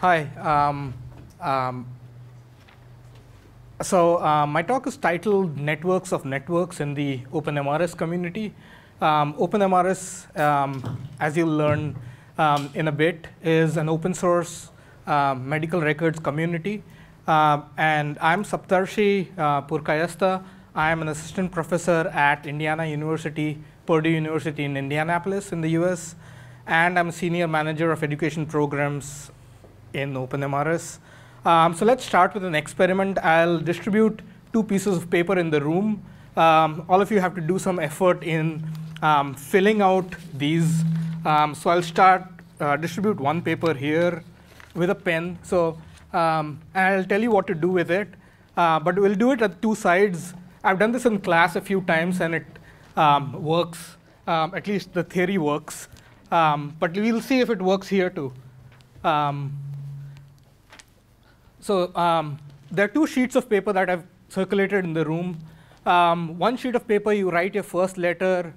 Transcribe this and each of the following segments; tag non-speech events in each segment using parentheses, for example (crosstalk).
Hi. Um, um, so uh, my talk is titled Networks of Networks in the OpenMRS community. Um, OpenMRS, um, as you'll learn um, in a bit, is an open source uh, medical records community. Uh, and I'm Saptarshi uh, Purkayastha. I'm an assistant professor at Indiana University, Purdue University in Indianapolis in the US. And I'm a senior manager of education programs in OpenMRS. Um, so let's start with an experiment. I'll distribute two pieces of paper in the room. Um, all of you have to do some effort in um, filling out these. Um, so I'll start, uh, distribute one paper here with a pen. So um, I'll tell you what to do with it. Uh, but we'll do it at two sides. I've done this in class a few times and it um, works. at least the theory works. but we'll see if it works here too. Um, so um, there are two sheets of paper that I've circulated in the room. Um, one sheet of paper, you write your first letter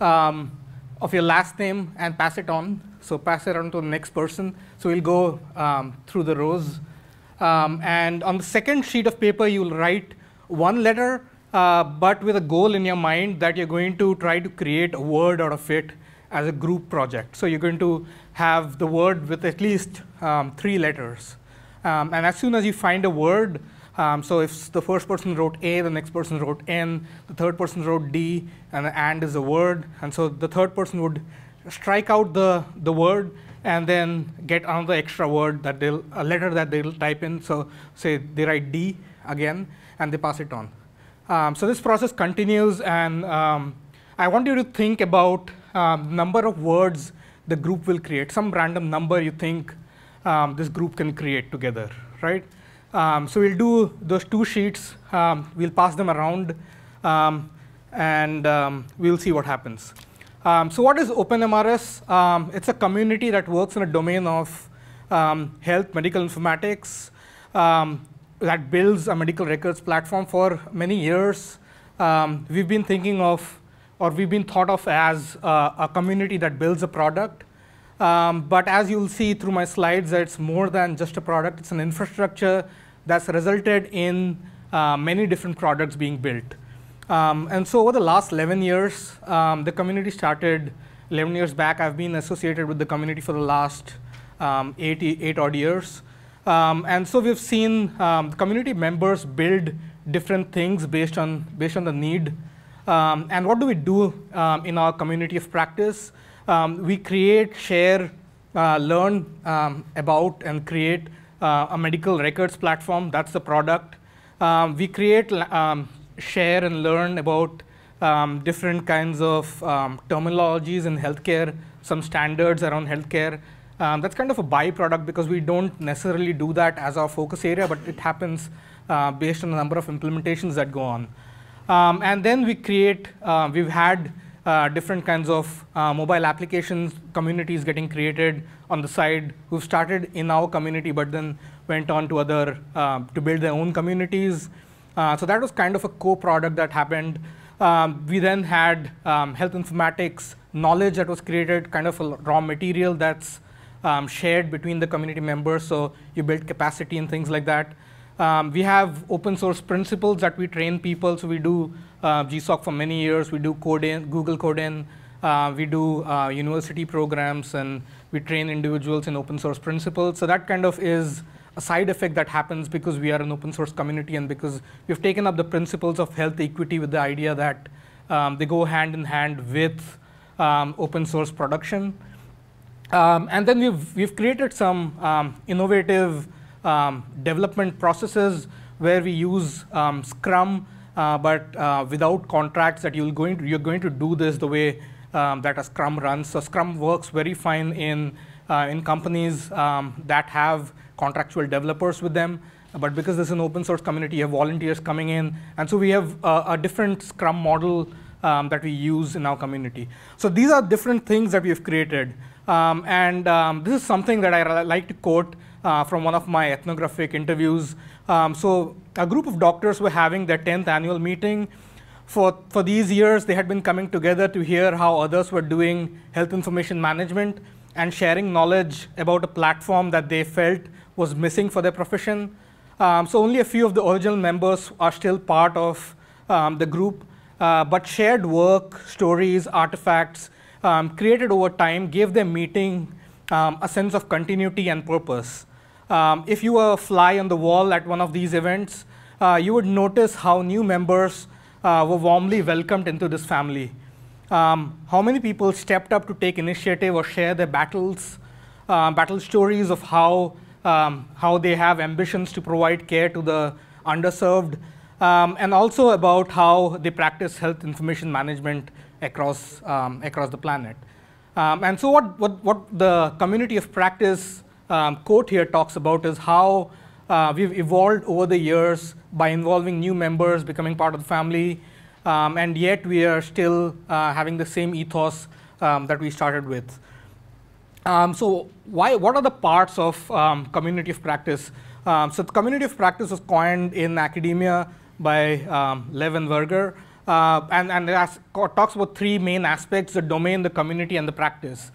um, of your last name and pass it on. So pass it on to the next person. So we'll go um, through the rows. Um, and on the second sheet of paper, you'll write one letter, uh, but with a goal in your mind that you're going to try to create a word out of it as a group project. So you're going to have the word with at least um, three letters. Um, and as soon as you find a word, um, so if the first person wrote A, the next person wrote N, the third person wrote D, and the and is a word. And so the third person would strike out the, the word and then get another extra word that they'll, a letter that they'll type in. So say they write D again and they pass it on. Um, so this process continues and um, I want you to think about um, number of words the group will create, some random number you think um, this group can create together, right? Um, so we'll do those two sheets, um, we'll pass them around, um, and um, we'll see what happens. Um, so what is OpenMRS? it's a community that works in a domain of health, medical informatics, that builds a medical records platform for many years. we've been thinking of, or we've been thought of as uh, a community that builds a product um, but as you'll see through my slides, it's more than just a product. It's an infrastructure that's resulted in uh, many different products being built. Um, and so over the last 11 years, um, the community started 11 years back. I've been associated with the community for the last um, eight, eight odd years. Um, and so we've seen um, community members build different things based on, based on the need. Um, and what do we do in our community of practice? Um, we create, share, uh, learn um, about, and create uh, a medical records platform. That's the product. Um, we create, um, share, and learn about um, different kinds of um, terminologies in healthcare, some standards around healthcare. that's kind of a byproduct because we don't necessarily do that as our focus area, but it happens uh, based on the number of implementations that go on. Um, and then we create, uh, we've had uh, different kinds of uh, mobile applications communities getting created on the side who started in our community but then went on to other uh, to build their own communities. Uh, so that was kind of a co-product that happened. Um, we then had um, health informatics knowledge that was created, kind of a raw material that's um, shared between the community members. So you build capacity and things like that. Um, we have open source principles that we train people. So we do uh, GSOC for many years. We do Google Coden. Uh, we do uh, university programs, and we train individuals in open source principles. So that kind of is a side effect that happens because we are an open source community and because we've taken up the principles of health equity with the idea that um, they go hand in hand with um, open source production. Um, and then we've, we've created some um, innovative um, development processes where we use um, Scrum, uh, but uh, without contracts that you're going to, you're going to do this the way um, that a Scrum runs. So Scrum works very fine in, uh, in companies um, that have contractual developers with them. But because this is an open source community, you have volunteers coming in. And so we have a different Scrum model um, that we use in our community. So these are different things that we've created. Um, and this is something that I like to quote uh, from one of my ethnographic interviews. Um, so a group of doctors were having their 10th annual meeting. For, for these years, they had been coming together to hear how others were doing health information management and sharing knowledge about a platform that they felt was missing for their profession. Um, so only a few of the original members are still part of um, the group, uh, but shared work, stories, artifacts um, created over time gave their meeting um, a sense of continuity and purpose. Um, if you were a fly on the wall at one of these events, uh, you would notice how new members uh, were warmly welcomed into this family. Um, how many people stepped up to take initiative or share their battles, uh, battle stories of how, um, how they have ambitions to provide care to the underserved, um, and also about how they practice health information management across, um, across the planet. Um, and so what, what, what the community of practice um, quote here talks about is how uh, we've evolved over the years by involving new members, becoming part of the family, um, and yet we are still uh, having the same ethos um, that we started with. Um, so why, what are the parts of um, community of practice? Um, so the community of practice was coined in academia by um, Levenberger, uh, and, and it has, talks about three main aspects, the domain, the community, and the practice.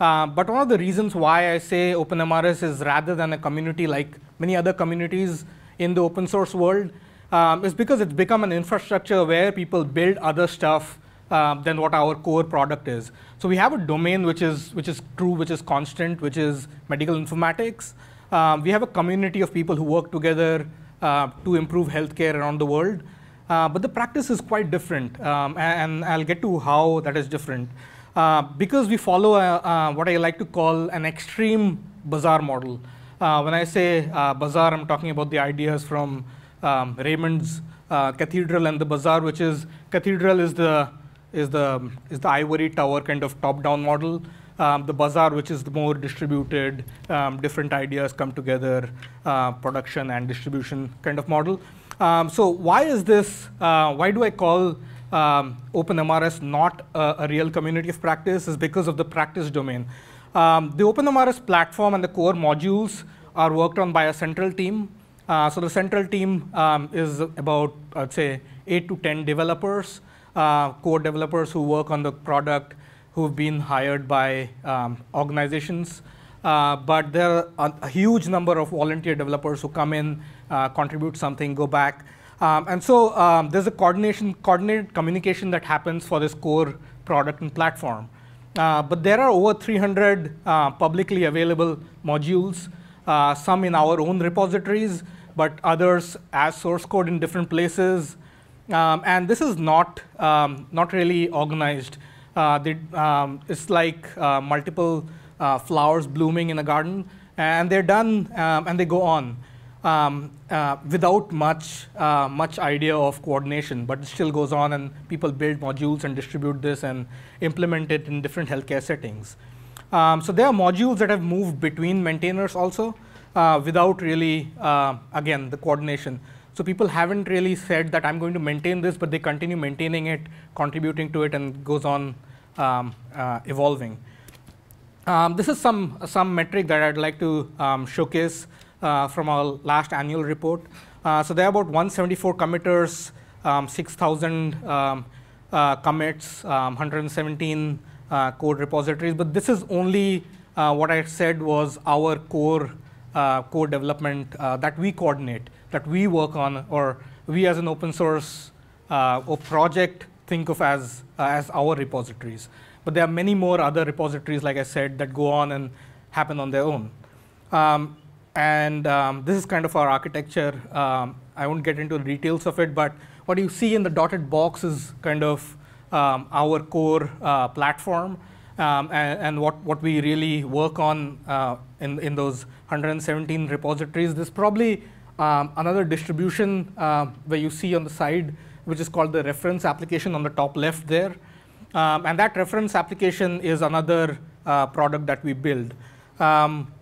Uh, but one of the reasons why I say OpenMRS is rather than a community like many other communities in the open source world um, is because it's become an infrastructure where people build other stuff um, than what our core product is. So we have a domain which is which is true, which is constant, which is medical informatics. Um, we have a community of people who work together uh, to improve healthcare around the world. Uh, but the practice is quite different, um, and, and I'll get to how that is different. Uh, because we follow a, what I like to call an extreme bazaar model. Uh, when I say uh, bazaar, I'm talking about the ideas from um, Raymond's uh, Cathedral and the bazaar, which is cathedral is the is the is the ivory tower kind of top-down model. Um, the bazaar, which is the more distributed, um, different ideas come together, uh, production and distribution kind of model. Um, so why is this? why do I call um, OpenMRS not a, a, real community of practice is because of the practice domain. Um, the OpenMRS platform and the core modules are worked on by a central team. Uh, so the central team um, is about, I'd say, 8 to 10 developers, uh, core developers who work on the product, who've been hired by um, organizations. Uh, but there are a, a, huge number of volunteer developers who come in, uh, contribute something, go back. Um, and so um, there's a coordination, coordinated communication that happens for this core product and platform. Uh, but there are over 300 uh, publicly available modules, uh, some in our own repositories, but others as source code in different places. Um, and this is not, um, not really organized. Uh, um, it's like uh, multiple uh, flowers blooming in a garden, and they're done, um, and they go on um, uh, without much uh, much idea of coordination, but it still goes on, and people build modules and distribute this and implement it in different healthcare settings. Um, so there are modules that have moved between maintainers also, uh, without really uh, again the coordination. So people haven't really said that I'm going to maintain this, but they continue maintaining it, contributing to it, and goes on um, uh, evolving. Um, this is some some metric that I'd like to um, showcase uh, from our last annual report. Uh, so there are about 174 committers, um, 6,000 um, uh, commits, um, 117 uh, code repositories. But this is only what I said was our core core development that we coordinate, that we work on, or we as an open source or project think of as as our repositories but there are many more other repositories, like I said, that go on and happen on their own. Um, and um, this is kind of our architecture. Um, I won't get into the details of it, but what you see in the dotted box is kind of um, our core uh, platform um, and, and, what, what we really work on uh, in, in those 117 repositories. This probably um, another distribution uh, where you see on the side, which is called the reference application on the top left there. Um, and that reference application is another uh, product that we build. Um,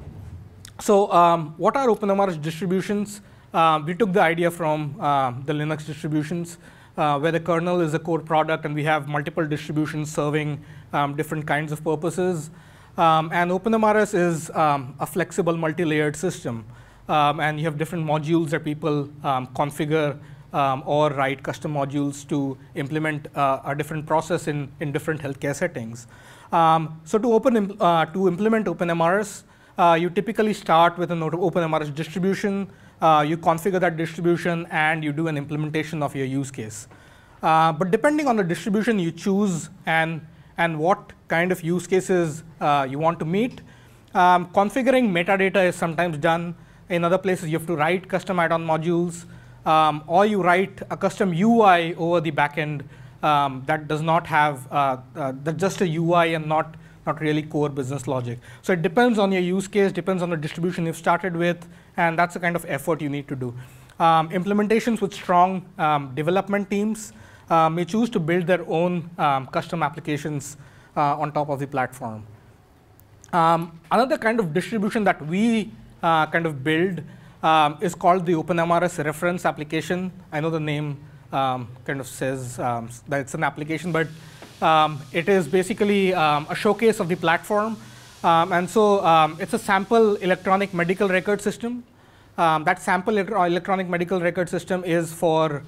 so um, what are OpenMRS distributions? Uh, we took the idea from uh, the Linux distributions, uh, where the kernel is a core product, and we have multiple distributions serving um, different kinds of purposes. Um, and OpenMRS is um, a flexible multi-layered system, and you have different modules that people configure or write custom modules to implement uh, a different process in, in different healthcare settings. so to, open, uh, to implement OpenMRS, uh, you typically start with an OpenMRS distribution, uh, you configure that distribution, and you do an implementation of your use case. Uh, but depending on the distribution you choose and, and what kind of use cases uh, you want to meet, um, configuring metadata is sometimes done. In other places, you have to write custom add-on modules, um, or you write a custom UI over the backend um, that does not have, uh, uh, that's just a UI and not not really core business logic. So it depends on your use case, depends on the distribution you've started with, and that's the kind of effort you need to do. Um, implementations with strong um, development teams um, may choose to build their own um, custom applications uh, on top of the platform. Um, another kind of distribution that we uh, kind of build um, is called the OpenMRS reference application. I know the name kind of says that it's an application, but um, it is basically um, a showcase of the platform. Um, and so um, it's a sample electronic medical record system. Um, that sample electronic medical record system is for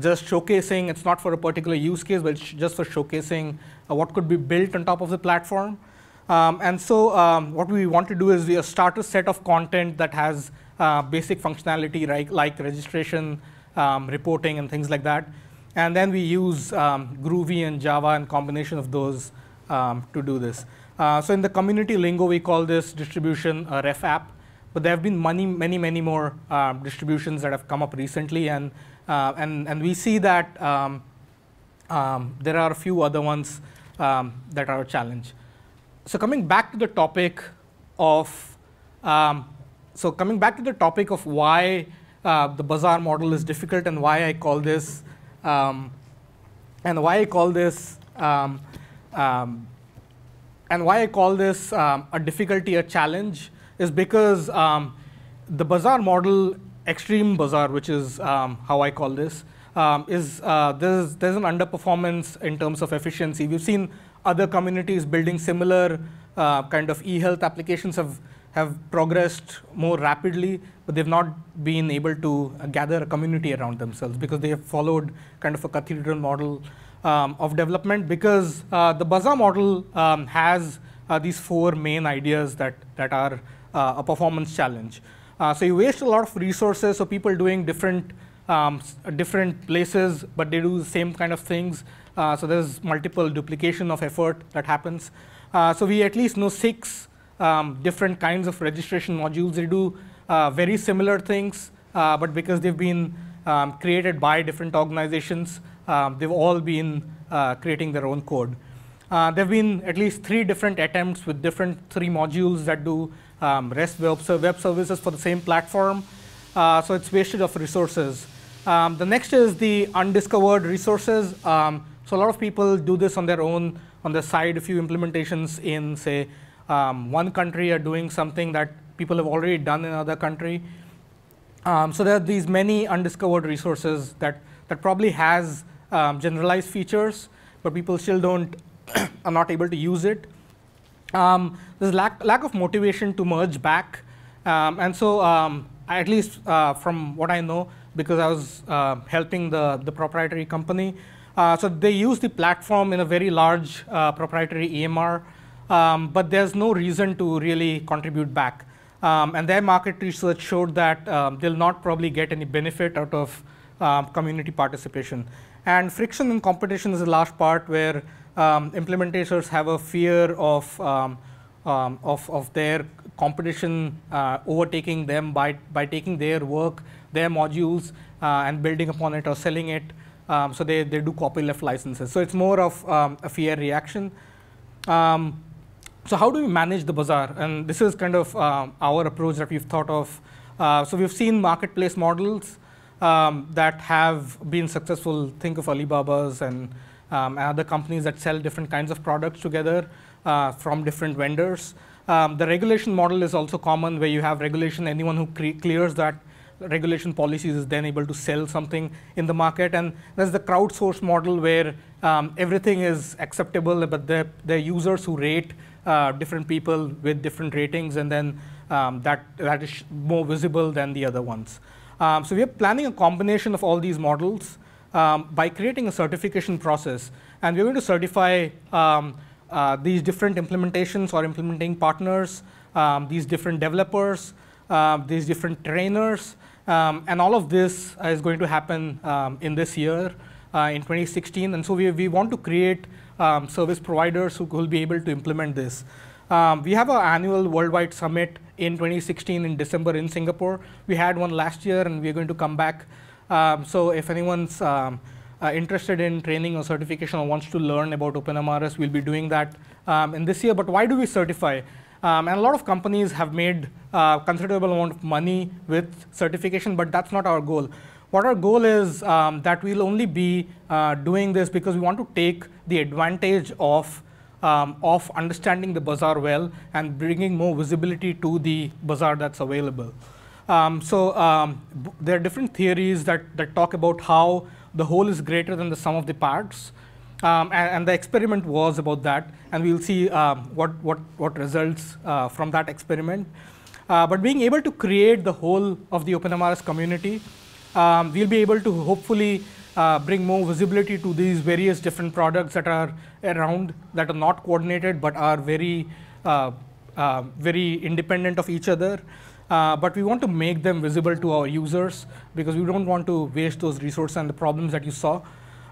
just showcasing, it's not for a particular use case, but just for showcasing uh, what could be built on top of the platform. Um, and so um, what we want to do is a set of content that has uh, basic functionality like registration, um, reporting, and things like that. And then we use um, Groovy and Java and combination of those um, to do this. Uh, so in the community lingo, we call this distribution a ref app. But there have been many, many, many more uh, distributions that have come up recently. And, uh, and, and we see that um, um there are a few other ones um, that are a challenge. So coming back to the topic of so coming back to the topic of why uh, the bazaar model is difficult and why I call this um, and why I call this um, um, and why I call this um, a difficulty, a challenge, is because um, the bazaar model, extreme bazaar, which is um, how I call this, is uh, there's there's an underperformance in terms of efficiency. We've seen other communities building similar uh, kind of e-health applications have have progressed more rapidly, but they've not been able to gather a community around themselves because they have followed kind of a cathedral model um, of development because uh, the Baza model um, has uh, these four main ideas that, that are uh, a performance challenge. Uh, so you waste a lot of resources, so people doing different um, different places, but they do the same kind of things. Uh, so there's multiple duplication of effort that happens. Uh, so we at least know six um, different kinds of registration modules. They do uh, very similar things, uh, but because they've been um, created by different organizations, um, they've all been uh, creating their own code. Uh, there have been at least three different attempts with different three modules that do um, REST web, ser web, services for the same platform. Uh, so it's wastage of resources. Um, the next is the undiscovered resources. Um, so a lot of people do this on their own, on the side, a few implementations in, say, um, one country are doing something that people have already done in another country. Um, so there are these many undiscovered resources that, that probably has um, generalized features, but people still don't (coughs) are not able to use it. Um, there's lack, lack of motivation to merge back. Um, and so um, at least uh, from what I know, because I was uh, helping the, the proprietary company, uh, so they use the platform in a very large uh, proprietary EMR um, but there's no reason to really contribute back. Um, and their market research showed that um, they'll not probably get any benefit out of um, community participation. And friction and competition is a large part where um, implementators have a fear of, um, of, of, their competition uh, overtaking them by, by taking their work, their modules, uh, and building upon it or selling it. Um, so they, they do copyleft licenses. So it's more of um, a fear reaction. Um, so how do we manage the bazaar? And this is kind of um, our approach that we've thought of. Uh, so we've seen marketplace models um, that have been successful. Think of Alibaba's and, um, and, other companies that sell different kinds of products together uh, from different vendors. Um, the regulation model is also common where you have regulation, anyone who clears that regulation policies is then able to sell something in the market. And there's the crowdsource model where um, everything is acceptable, but the, the users who rate uh, different people with different ratings, and then um, that, that is more visible than the other ones. Um, so we are planning a combination of all these models um, by creating a certification process, and we're going to certify um, uh, these different implementations or implementing partners, um, these different developers, uh, these different trainers, and all of this is going to happen in this year, uh, in 2016. And so we, we want to create um, service providers who will be able to implement this. Um, we have an annual worldwide summit in 2016 in December in Singapore. We had one last year and we're going to come back. Um, so if anyone's um, uh, interested in training or certification or wants to learn about OpenMRS, we'll be doing that um, in this year. But why do we certify? Um, and a lot of companies have made uh, considerable amount of money with certification, but that's not our goal. What our goal is um, that we'll only be uh, doing this because we want to take the advantage of um, of understanding the bazaar well and bringing more visibility to the bazaar that's available. Um, so um, there are different theories that, that talk about how the whole is greater than the sum of the parts. Um, and, and, the experiment was about that, and we'll see um, what, what, what results uh, from that experiment. Uh, but being able to create the whole of the OpenMRS community, um, we'll be able to hopefully uh, bring more visibility to these various different products that are around that are not coordinated but are very uh, uh, very independent of each other. Uh, but we want to make them visible to our users because we don't want to waste those resources and the problems that you saw.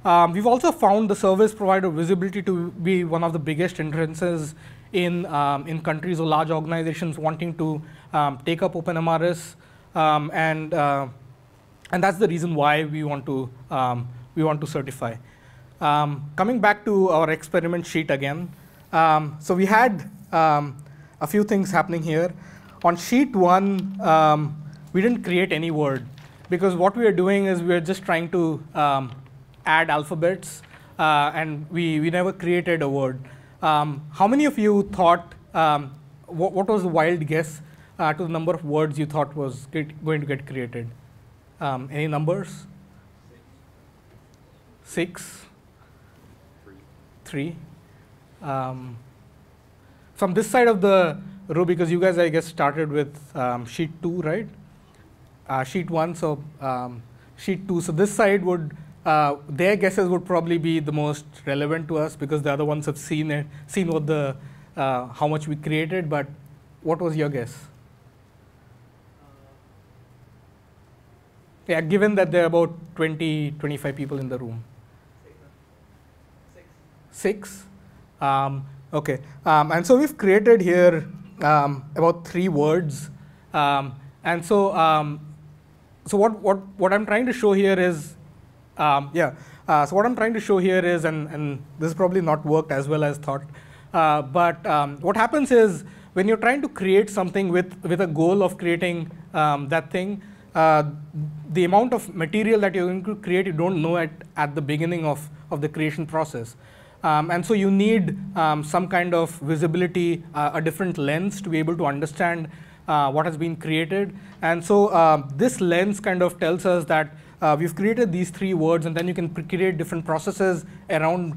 Um, we've also found the service provider visibility to be one of the biggest entrances in, um, in countries or large organizations wanting to um, take up OpenMRS um, and uh, and that's the reason why we want to um, we want to certify. Um, coming back to our experiment sheet again, um, so we had um, a few things happening here. On sheet one, um, we didn't create any word because what we are doing is we are just trying to um, add alphabets, uh, and we we never created a word. how many of you thought what was the wild guess uh, to the number of words you thought was get, going to get created? Um, any numbers? Six. Three. Um, from this side of the row, because you guys, I guess, started with um, sheet two, right? Uh, sheet one, so um, sheet two. So this side would, uh, their guesses would probably be the most relevant to us because the other ones have seen it, seen what the, uh, how much we created, but what was your guess? Yeah, given that there are about 20, 25 people in the room. Six. Um, okay. Um, and so we've created here um, about three words. Um, and so, um, so what, what, what I'm trying to show here is, um, yeah, uh, so what I'm trying to show here is, and, and this probably not worked as well as thought, uh, but what happens is when you're trying to create something with, with a goal of creating that thing, uh, the amount of material that you're going to create, you don't know at, at the beginning of, of the creation process. Um, and so you need um, some kind of visibility, uh, a different lens to be able to understand uh, what has been created. And so uh, this lens kind of tells us that uh, we've created these three words, and then you can create different processes around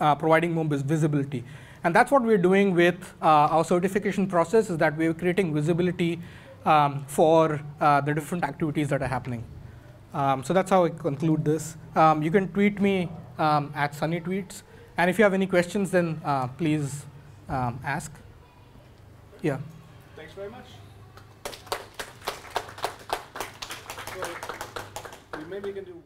uh, providing more vis visibility. And that's what we're doing with uh, our certification process is that we're creating visibility um, for uh, the different activities that are happening. Um, so that's how I conclude this. Um, you can tweet me um, at Sunny Tweets, and if you have any questions, then uh, please um, ask. Yeah. Thanks very much. So maybe we can do.